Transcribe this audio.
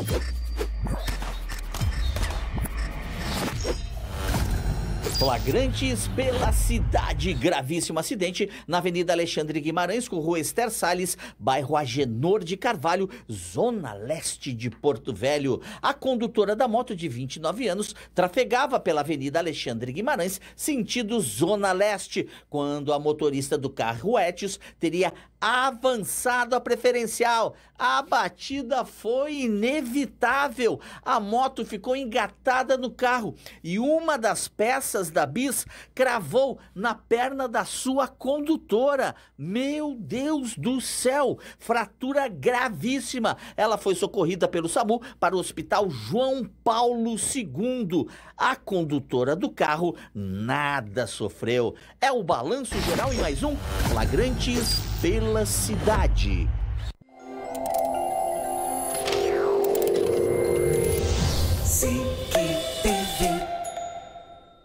Thank you. Flagrantes pela cidade. Gravíssimo acidente na Avenida Alexandre Guimarães, com Rua Esther Salles, bairro Agenor de Carvalho, zona leste de Porto Velho. A condutora da moto de 29 anos trafegava pela Avenida Alexandre Guimarães, sentido zona leste, quando a motorista do carro Etios teria avançado a preferencial. A batida foi inevitável. A moto ficou engatada no carro e uma das peças rodas da bis cravou na perna da sua condutora. Meu Deus do céu! Fratura gravíssima. Ela foi socorrida pelo SAMU para o Hospital João Paulo II. A condutora do carro nada sofreu. É o balanço geral e mais um Flagrantes pela Cidade.